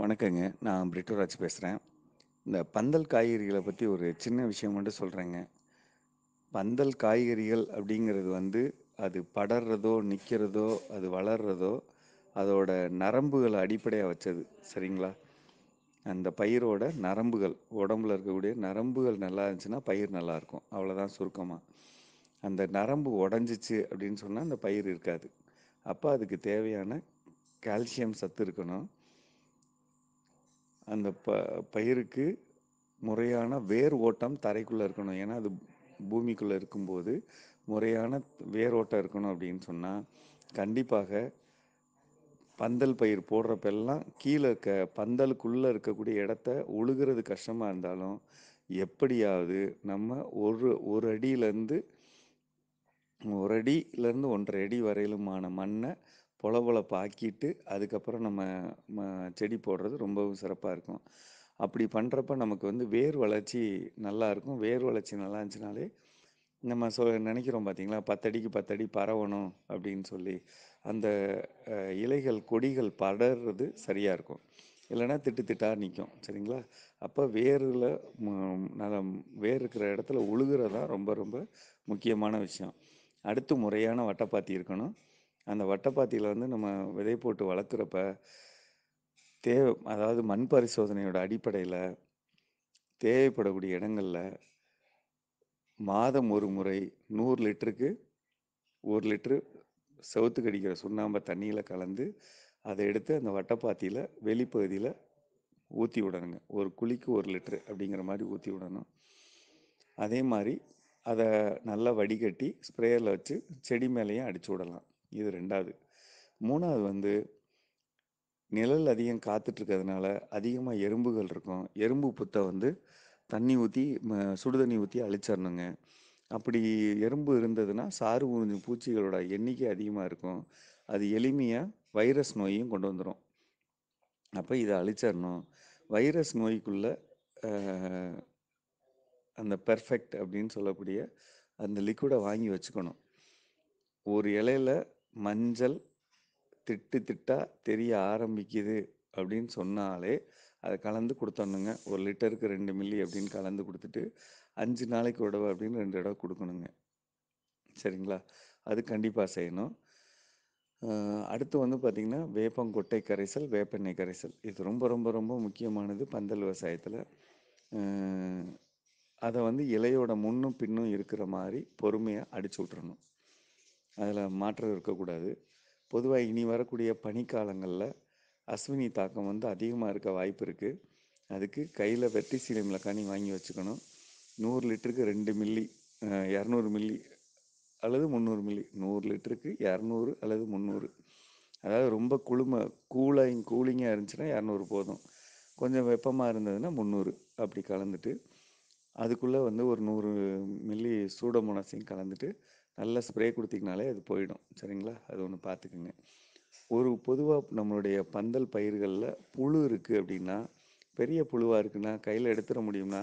வணக்கங்க நான் பிரிட்டோராஜ் பேசுகிறேன் இந்த பந்தல் காய்கறிகளை பற்றி ஒரு சின்ன விஷயம் மட்டும் சொல்கிறேங்க பந்தல் காய்கறிகள் அப்படிங்கிறது வந்து அது படர்றதோ நிற்கிறதோ அது வளர்கிறதோ அதோட நரம்புகளை அடிப்படையாக வச்சது சரிங்களா அந்த பயிரோட நரம்புகள் உடம்புல இருக்கக்கூடிய நரம்புகள் நல்லா இருந்துச்சுன்னா பயிர் நல்லாயிருக்கும் அவ்வளோதான் சுருக்கமாக அந்த நரம்பு உடஞ்சிச்சு அப்படின்னு சொன்னால் அந்த பயிர் இருக்காது அப்போ அதுக்கு தேவையான கால்சியம் சத்து இருக்கணும் அந்த ப பயிருக்கு முறையான வேர் ஓட்டம் தரைக்குள்ளே இருக்கணும் ஏன்னா அது பூமிக்குள்ளே இருக்கும்போது முறையான வேர் ஓட்டம் இருக்கணும் அப்படின்னு சொன்னால் கண்டிப்பாக பந்தல் பயிர் போடுறப்பெல்லாம் கீழே இருக்க பந்தலுக்குள்ளே இருக்கக்கூடிய இடத்த உழுகிறது கஷ்டமாக இருந்தாலும் எப்படியாவது நம்ம ஒரு ஒரு அடியிலேருந்து ஒரு அடியிலேருந்து ஒன்றரை அடி வரையிலுமான மண்ணை பொலவளப்பு ஆக்கிட்டு அதுக்கப்புறம் நம்ம ம செடி போடுறது ரொம்பவும் சிறப்பாக இருக்கும் அப்படி பண்ணுறப்ப நமக்கு வந்து வேர் வளர்ச்சி நல்லா இருக்கும் வேர் வளர்ச்சி நல்லா இருந்துச்சுனாலே நம்ம சொ நினைக்கிறோம் பார்த்தீங்களா பத்தடிக்கு பத்தடி பரவணும் அப்படின்னு சொல்லி அந்த இலைகள் கொடிகள் படர்றது சரியாக இருக்கும் இல்லைன்னா திட்டு திட்டாக நிற்கும் சரிங்களா அப்போ வேரில் நல்லா வேர் இருக்கிற இடத்துல உழுகிறது ரொம்ப ரொம்ப முக்கியமான விஷயம் அடுத்து முறையான வட்டப்பாத்தி இருக்கணும் அந்த வட்டப்பாத்தியில் வந்து நம்ம விதை போட்டு வளர்க்குறப்ப தேவை அதாவது மண் பரிசோதனையோட அடிப்படையில் தேவைப்படக்கூடிய இடங்களில் மாதம் ஒரு முறை நூறு லிட்டருக்கு ஒரு லிட்ரு செவத்துக்கு கடிக்கிற சுண்ணாம்பை தண்ணியில் கலந்து அதை எடுத்து அந்த வட்டப்பாத்தியில் வெளிப்பகுதியில் ஊற்றி விடணுங்க ஒரு குழிக்கு ஒரு லிட்ரு அப்படிங்கிற மாதிரி ஊற்றி விடணும் அதே மாதிரி அதை நல்லா வடிகட்டி ஸ்ப்ரேயரில் வச்சு செடி மேலேயும் அடிச்சு விடலாம் இது ரெண்டாவது மூணாவது வந்து நிழல் அதிகம் காத்துட்ருக்கிறதுனால அதிகமாக எறும்புகள் இருக்கும் எறும்பு புத்தை வந்து தண்ணி ஊற்றி சுடு தண்ணி ஊற்றி அழிச்சிடணுங்க அப்படி எறும்பு இருந்ததுன்னா சாறு உறிஞ்சும் பூச்சிகளோட எண்ணிக்கை அதிகமாக இருக்கும் அது எளிமையாக வைரஸ் நோயும் கொண்டு வந்துடும் அப்போ இதை அழிச்சிடணும் வைரஸ் நோய்க்குள்ள அந்த பெர்ஃபெக்ட் அப்படின்னு சொல்லக்கூடிய அந்த லிக்விடை வாங்கி வச்சுக்கணும் ஒரு இலையில் மஞ்சள் திட்டு திட்டா தெரிய ஆரம்பிக்குது அப்படின்னு சொன்னாலே அதை கலந்து கொடுத்தோணுங்க ஒரு லிட்டருக்கு ரெண்டு மில்லி அப்படின்னு கலந்து கொடுத்துட்டு அஞ்சு நாளைக்கு உடவை அப்படின்னு ரெண்டு தடவை கொடுக்கணுங்க சரிங்களா அது கண்டிப்பாக செய்யணும் அடுத்து வந்து பார்த்திங்கன்னா வேப்பங்கொட்டை கரைசல் வேப்பெண்ணெய் கரைசல் இது ரொம்ப ரொம்ப ரொம்ப முக்கியமானது பந்தல் விவசாயத்தில் அதை வந்து இலையோட முன்னும் பின்னும் இருக்கிற மாதிரி பொறுமையாக அடிச்சு விட்றணும் அதில் மாற்றம் இருக்கக்கூடாது பொதுவாக இனி வரக்கூடிய பனிக்காலங்களில் அஸ்வினி தாக்கம் வந்து அதிகமாக இருக்க வாய்ப்பு இருக்குது அதுக்கு கையில் வெட்டி வெர்டிசீலியம் லக்கானி வாங்கி வச்சுக்கணும் நூறு லிட்டருக்கு ரெண்டு மில்லி இரநூறு மில்லி அல்லது முந்நூறு மில்லி நூறு லிட்டருக்கு இரநூறு அல்லது முந்நூறு அதாவது ரொம்ப குளுமை கூலிங் கூலிங்காக இருந்துச்சுன்னா இரநூறு போதும் கொஞ்சம் வெப்பமாக இருந்ததுன்னா முந்நூறு அப்படி கலந்துட்டு அதுக்குள்ளே வந்து ஒரு நூறு மில்லி சூடமோனாஸையும் கலந்துட்டு நல்லா ஸ்ப்ரே கொடுத்திங்கனாலே அது போயிடும் சரிங்களா அது ஒன்று பார்த்துக்குங்க ஒரு பொதுவாக நம்மளுடைய பந்தல் பயிர்களில் புழு இருக்குது அப்படின்னா பெரிய புழுவாக இருக்குன்னா கையில் எடுத்துட முடியும்னா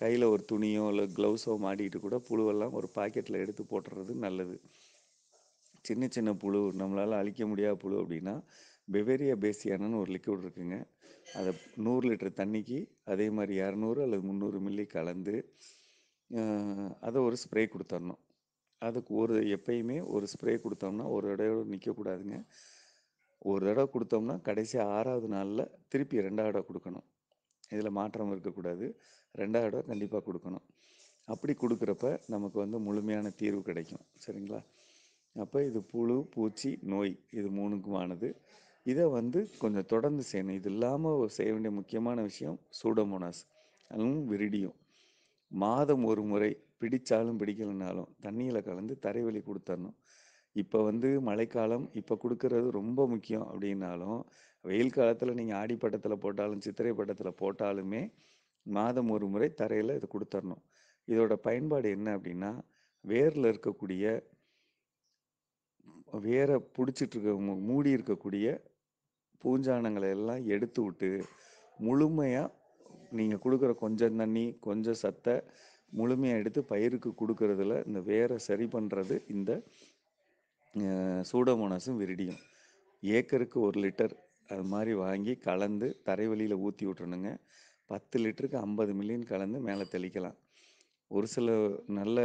கையில் ஒரு துணியோ இல்லை க்ளவுஸோ மாட்டிக்கிட்டு கூட புழுவெல்லாம் ஒரு பாக்கெட்டில் எடுத்து போட்டுறது நல்லது சின்ன சின்ன புழு நம்மளால் அழிக்க முடியாத புழு அப்படின்னா பெவேரியா பேசியானன்னு ஒரு லிக்விட் இருக்குங்க அதை நூறு லிட்டர் தண்ணிக்கு அதே மாதிரி இரநூறு அல்லது முந்நூறு மில்லி கலந்து அதை ஒரு ஸ்ப்ரே கொடுத்துடணும் அதுக்கு ஒரு எப்பயுமே ஒரு ஸ்ப்ரே கொடுத்தோம்னா ஒரு இடையோடு நிற்கக்கூடாதுங்க ஒரு தடவை கொடுத்தோம்னா கடைசி ஆறாவது நாளில் திருப்பி ரெண்டாவது கொடுக்கணும் இதில் மாற்றம் இருக்கக்கூடாது ரெண்டாவது கண்டிப்பாக கொடுக்கணும் அப்படி கொடுக்குறப்ப நமக்கு வந்து முழுமையான தீர்வு கிடைக்கும் சரிங்களா அப்போ இது புழு பூச்சி நோய் இது மூணுக்குமானது இதை வந்து கொஞ்சம் தொடர்ந்து செய்யணும் இது இல்லாமல் செய்ய வேண்டிய முக்கியமான விஷயம் சூடமோனாஸ் அதுவும் விரிடியும் மாதம் ஒரு முறை பிடிச்சாலும் பிடிக்கலனாலும் தண்ணியில் கலந்து தரைவழி கொடுத்துடணும் இப்போ வந்து மழைக்காலம் இப்போ கொடுக்கறது ரொம்ப முக்கியம் அப்படின்னாலும் வெயில் காலத்தில் நீங்கள் ஆடி பட்டத்தில் போட்டாலும் சித்திரை பட்டத்தில் போட்டாலுமே மாதம் ஒரு முறை தரையில் இதை கொடுத்துடணும் இதோட பயன்பாடு என்ன அப்படின்னா வேரில் இருக்கக்கூடிய வேரை பிடிச்சிட்ருக்க மூடி இருக்கக்கூடிய பூஞ்சானங்களை எல்லாம் எடுத்து விட்டு முழுமையாக நீங்கள் கொடுக்குற கொஞ்சம் தண்ணி கொஞ்சம் சத்தை முழுமையாக எடுத்து பயிருக்கு கொடுக்கறதுல இந்த வேரை சரி பண்ணுறது இந்த சூடமோனாசும் விரிடியும் ஏக்கருக்கு ஒரு லிட்டர் அது மாதிரி வாங்கி கலந்து தரைவழியில் ஊற்றி விட்றணுங்க பத்து லிட்டருக்கு ஐம்பது மில்லியன் கலந்து மேலே தெளிக்கலாம் ஒரு சில நல்ல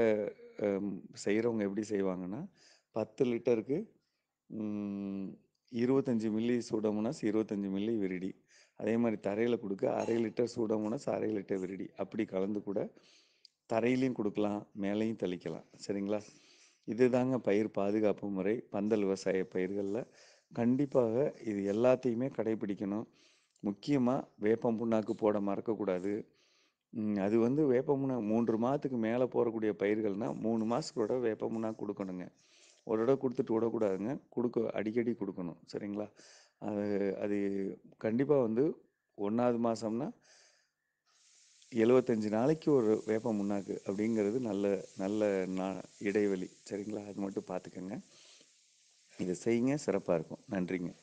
செய்கிறவங்க எப்படி செய்வாங்கன்னா பத்து லிட்டருக்கு இருபத்தஞ்சி மில்லி சூடோமோனாஸ் இருபத்தஞ்சி மில்லி விரிடி அதே மாதிரி தரையில் கொடுக்க அரை லிட்டர் சூடோமோனாஸ் அரை லிட்டர் விரிடி அப்படி கலந்து கூட தரையிலையும் கொடுக்கலாம் மேலேயும் தெளிக்கலாம் சரிங்களா இது தாங்க பயிர் பாதுகாப்பு முறை பந்தல் விவசாய பயிர்களில் கண்டிப்பாக இது எல்லாத்தையுமே கடைபிடிக்கணும் முக்கியமாக வேப்பம் புண்ணாக்கு போட மறக்கக்கூடாது அது வந்து புண்ணா மூன்று மாதத்துக்கு மேலே போடக்கூடிய பயிர்கள்னால் மூணு மாதத்துக்கூட வேப்பமுன்னா கொடுக்கணுங்க ஒரு தடவை கொடுத்துட்டு விடக்கூடாதுங்க கொடுக்க அடிக்கடி கொடுக்கணும் சரிங்களா அது அது கண்டிப்பாக வந்து ஒன்றாவது மாதம்னா எழுவத்தஞ்சு நாளைக்கு ஒரு வேப்ப முன்னாக்கு அப்படிங்கிறது நல்ல நல்ல நா இடைவெளி சரிங்களா அது மட்டும் பார்த்துக்கோங்க இதை செய்யுங்க சிறப்பாக இருக்கும் நன்றிங்க